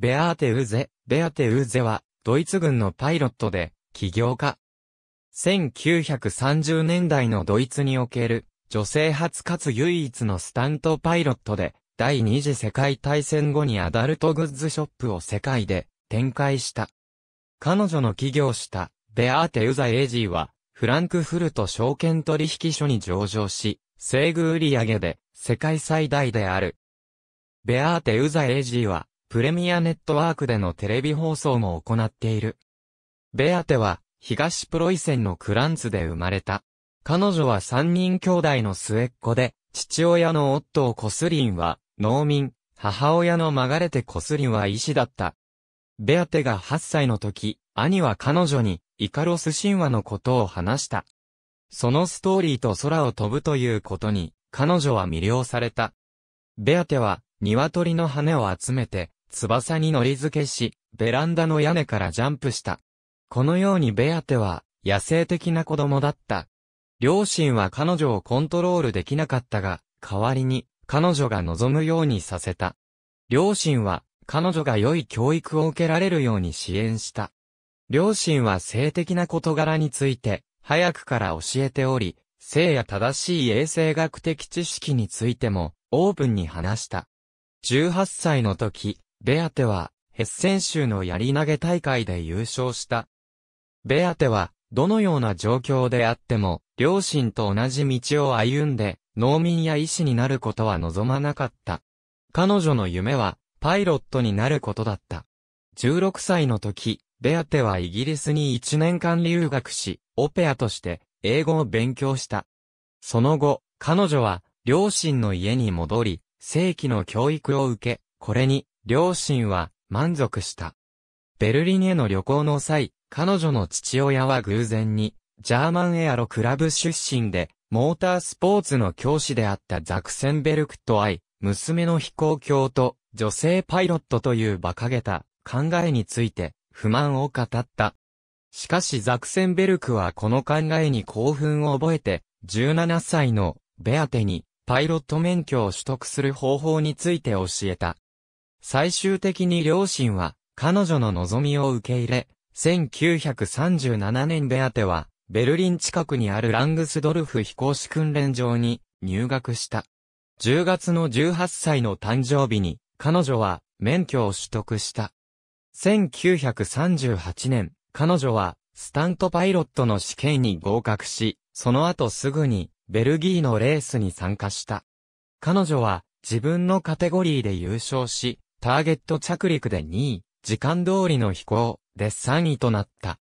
ベアーテ・ウゼ、ベアテ・ウゼは、ドイツ軍のパイロットで、起業家。1930年代のドイツにおける、女性初かつ唯一のスタントパイロットで、第二次世界大戦後にアダルトグッズショップを世界で展開した。彼女の起業したベアーテ・ウザ・エイジーはフランクフルト証券取引所に上場し、正グ売上で世界最大である。ベアーテ・ウザ・エジーはプレミアネットワークでのテレビ放送も行っている。ベアテは、東プロイセンのクランツで生まれた。彼女は三人兄弟の末っ子で、父親のオットー・コスリンは農民、母親のマガレテ・コスリンは医師だった。ベアテが8歳の時、兄は彼女にイカロス神話のことを話した。そのストーリーと空を飛ぶということに、彼女は魅了された。ベアテは、鶏の羽を集めて、翼に乗り付けし、ベランダの屋根からジャンプした。このようにベアテは、野生的な子供だった。両親は彼女をコントロールできなかったが、代わりに、彼女が望むようにさせた。両親は、彼女が良い教育を受けられるように支援した。両親は性的な事柄について、早くから教えており、性や正しい衛生学的知識についても、オープンに話した。18歳の時、ベアテは、ヘッセン州のやり投げ大会で優勝した。ベアテは、どのような状況であっても、両親と同じ道を歩んで、農民や医師になることは望まなかった。彼女の夢は、パイロットになることだった。16歳の時、ベアテはイギリスに1年間留学し、オペアとして英語を勉強した。その後、彼女は両親の家に戻り、正規の教育を受け、これに両親は満足した。ベルリンへの旅行の際、彼女の父親は偶然に、ジャーマンエアロクラブ出身で、モータースポーツの教師であったザクセンベルクと会い、娘の飛行教と女性パイロットという馬鹿げた考えについて不満を語った。しかしザクセンベルクはこの考えに興奮を覚えて、17歳のベアテにパイロット免許を取得する方法について教えた。最終的に両親は、彼女の望みを受け入れ、1937年ベアては、ベルリン近くにあるラングスドルフ飛行士訓練場に入学した。10月の18歳の誕生日に、彼女は免許を取得した。1938年、彼女はスタントパイロットの試験に合格し、その後すぐにベルギーのレースに参加した。彼女は自分のカテゴリーで優勝し、ターゲット着陸で2位、時間通りの飛行で3位となった。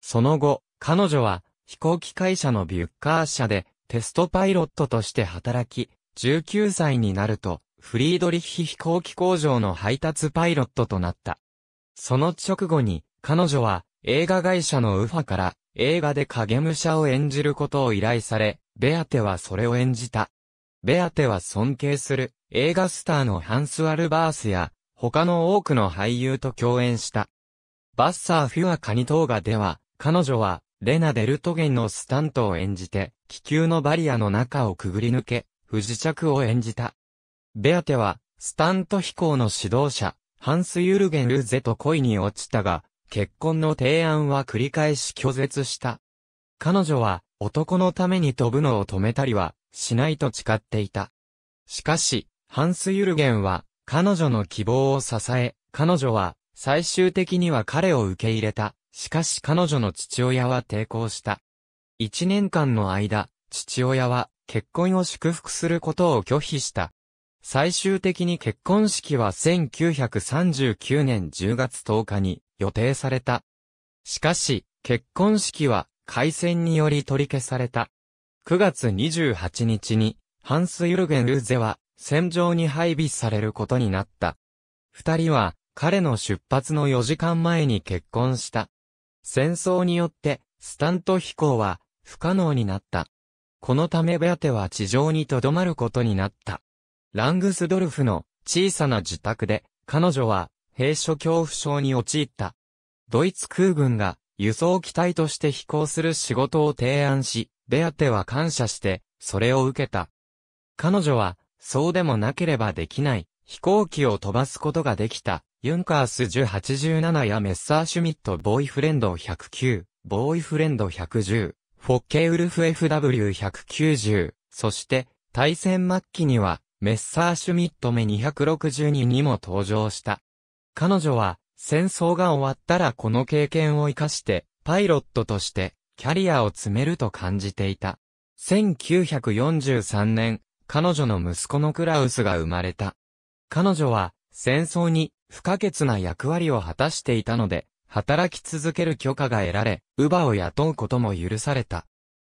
その後、彼女は飛行機会社のビュッカー社でテストパイロットとして働き、19歳になると、フリードリッヒ飛行機工場の配達パイロットとなった。その直後に、彼女は映画会社のウファから映画で影武者を演じることを依頼され、ベアテはそれを演じた。ベアテは尊敬する映画スターのハンス・アルバースや他の多くの俳優と共演した。バッサー・フュア・カニトーガでは彼女はレナ・デルトゲンのスタントを演じて気球のバリアの中をくぐり抜け不時着を演じた。ベアテはスタント飛行の指導者ハンス・ユルゲン・ルゼと恋に落ちたが結婚の提案は繰り返し拒絶した。彼女は男のために飛ぶのを止めたりはしないと誓っていた。しかし、ハンス・ユルゲンは、彼女の希望を支え、彼女は、最終的には彼を受け入れた。しかし彼女の父親は抵抗した。一年間の間、父親は、結婚を祝福することを拒否した。最終的に結婚式は1939年10月10日に予定された。しかし、結婚式は、改戦により取り消された。9月28日に、ハンス・ユルゲン・ルーゼは、戦場に配備されることになった。二人は、彼の出発の4時間前に結婚した。戦争によって、スタント飛行は、不可能になった。このためベアテは地上に留まることになった。ラングスドルフの小さな自宅で、彼女は、兵所恐怖症に陥った。ドイツ空軍が、輸送機体として飛行する仕事を提案し、ベアテは感謝して、それを受けた。彼女は、そうでもなければできない、飛行機を飛ばすことができた、ユンカース1087やメッサーシュミットボーイフレンド109、ボーイフレンド110、フォッケウルフ FW190、そして、対戦末期には、メッサーシュミット目262にも登場した。彼女は、戦争が終わったらこの経験を活かして、パイロットとして、キャリアを詰めると感じていた。1943年、彼女の息子のクラウスが生まれた。彼女は、戦争に不可欠な役割を果たしていたので、働き続ける許可が得られ、ウバを雇うことも許された。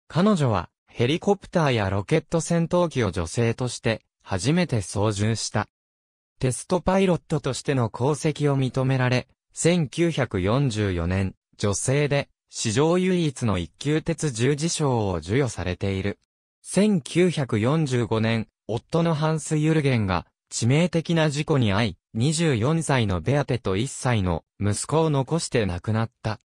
彼女は、ヘリコプターやロケット戦闘機を女性として、初めて操縦した。テストパイロットとしての功績を認められ、1944年、女性で史上唯一の一級鉄十字章を授与されている。1945年、夫のハンス・ユルゲンが致命的な事故に遭い、24歳のベアテと1歳の息子を残して亡くなった。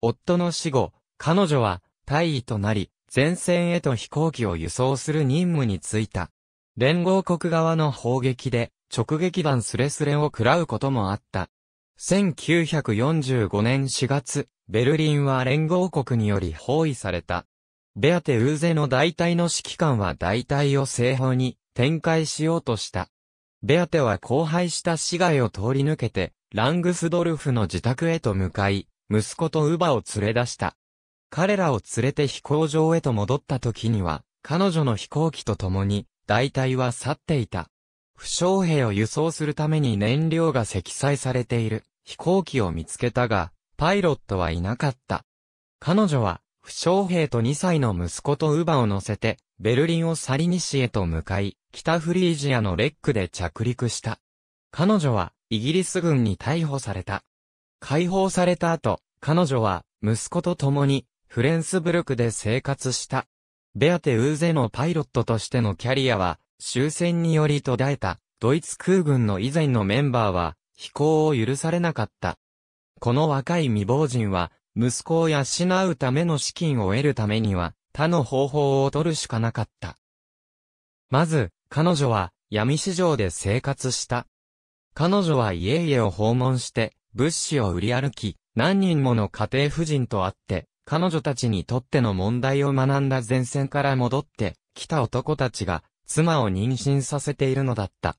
夫の死後、彼女は退位となり、前線へと飛行機を輸送する任務に就いた。連合国側の砲撃で直撃弾スレスレを食らうこともあった。1945年4月、ベルリンは連合国により包囲された。ベアテ・ウーゼの大隊の指揮官は大隊を西方に展開しようとした。ベアテは荒廃した市街を通り抜けて、ラングスドルフの自宅へと向かい、息子とウバを連れ出した。彼らを連れて飛行場へと戻った時には、彼女の飛行機と共に、大隊は去っていた。負傷兵を輸送するために燃料が積載されている飛行機を見つけたが、パイロットはいなかった。彼女は、負傷兵と2歳の息子と乳母を乗せて、ベルリンをサリニシへと向かい、北フリージアのレックで着陸した。彼女は、イギリス軍に逮捕された。解放された後、彼女は、息子と共に、フレンスブルクで生活した。ベアテ・ウーゼのパイロットとしてのキャリアは、終戦により途絶えた、ドイツ空軍の以前のメンバーは、飛行を許されなかった。この若い未亡人は、息子を養うための資金を得るためには、他の方法を取るしかなかった。まず、彼女は闇市場で生活した。彼女は家々を訪問して、物資を売り歩き、何人もの家庭婦人と会って、彼女たちにとっての問題を学んだ前線から戻って、来た男たちが、妻を妊娠させているのだった。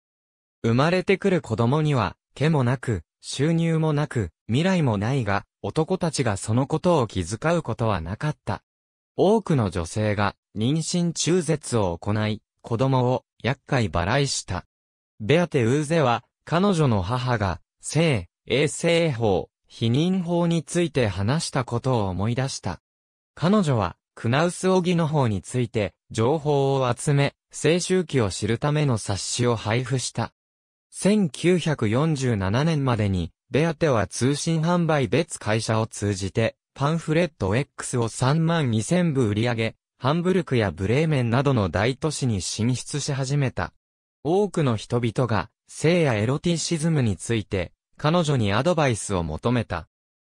生まれてくる子供には、毛もなく、収入もなく、未来もないが、男たちがそのことを気遣うことはなかった。多くの女性が妊娠中絶を行い、子供を厄介払いした。ベアテ・ウーゼは、彼女の母が、性、衛生法、否認法について話したことを思い出した。彼女は、クナウス・オギの法について、情報を集め、青春期を知るための冊子を配布した。1947年までに、ベアテは通信販売別会社を通じて、パンフレット X を3万2000部売り上げ、ハンブルクやブレーメンなどの大都市に進出し始めた。多くの人々が、性やエロティシズムについて、彼女にアドバイスを求めた。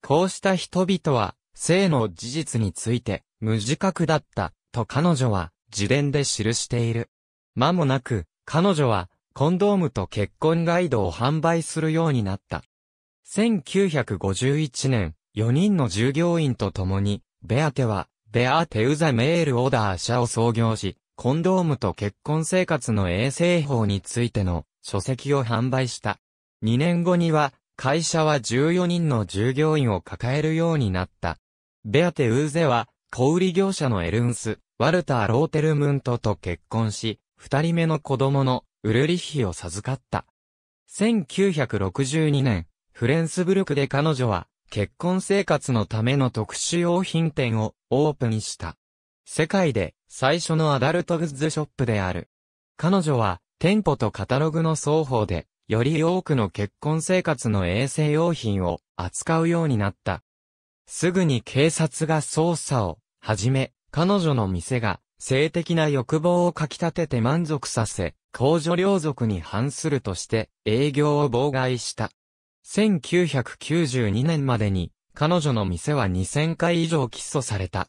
こうした人々は、性の事実について、無自覚だった、と彼女は、自伝で記している。間もなく、彼女は、コンドームと結婚ガイドを販売するようになった。1951年、4人の従業員と共に、ベアテは、ベアテウザメールオーダー社を創業し、コンドームと結婚生活の衛生法についての書籍を販売した。2年後には、会社は14人の従業員を抱えるようになった。ベアテウーゼは、小売業者のエルンス、ワルター・ローテルムントと結婚し、二人目の子供のウルリッヒを授かった。1962年、フレンスブルクで彼女は、結婚生活のための特殊用品店をオープンした。世界で最初のアダルトグッズショップである。彼女は店舗とカタログの双方でより多くの結婚生活の衛生用品を扱うようになった。すぐに警察が捜査を始め、彼女の店が性的な欲望をかき立てて満足させ、公女領族に反するとして営業を妨害した。1992年までに彼女の店は2000回以上起訴された。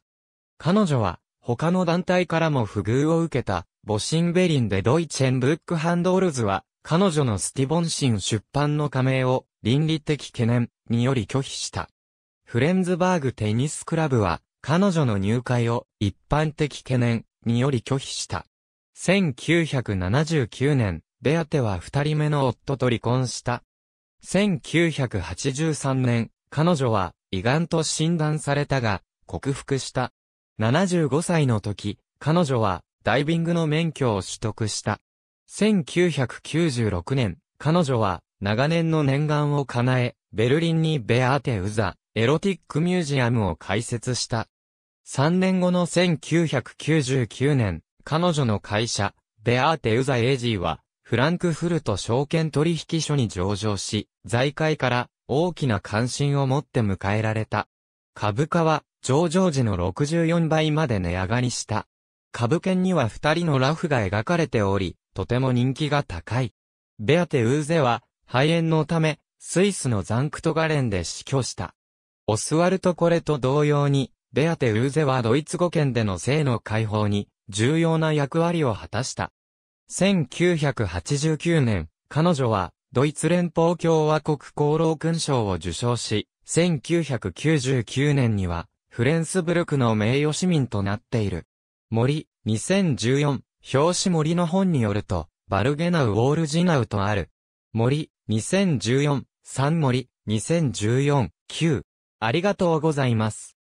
彼女は他の団体からも不遇を受けたボシンベリンでドイチェンブックハンドールズは彼女のスティボンシン出版の加盟を倫理的懸念により拒否した。フレンズバーグテニスクラブは彼女の入会を一般的懸念により拒否した。1979年、ベアテは二人目の夫と離婚した。1983年、彼女は胃がんと診断されたが、克服した。75歳の時、彼女はダイビングの免許を取得した。1996年、彼女は長年の念願を叶え、ベルリンにベアーテ・ウザ、エロティック・ミュージアムを開設した。3年後の1999年、彼女の会社、ベアーテ・ウザ・エイジーは、フランクフルト証券取引所に上場し、財界から大きな関心を持って迎えられた。株価は上場時の64倍まで値上がりした。株券には二人のラフが描かれており、とても人気が高い。ベアテ・ウーゼは肺炎のためスイスのザンクトガレンで死去した。オスワルト・コレと同様に、ベアテ・ウーゼはドイツ語圏での性の解放に重要な役割を果たした。1989年、彼女はドイツ連邦共和国功労勲章を受章し、1999年にはフレンスブルクの名誉市民となっている。森、2014、表紙森の本によると、バルゲナウ・ウォールジナウとある。森、2014、三森、2014、9。ありがとうございます。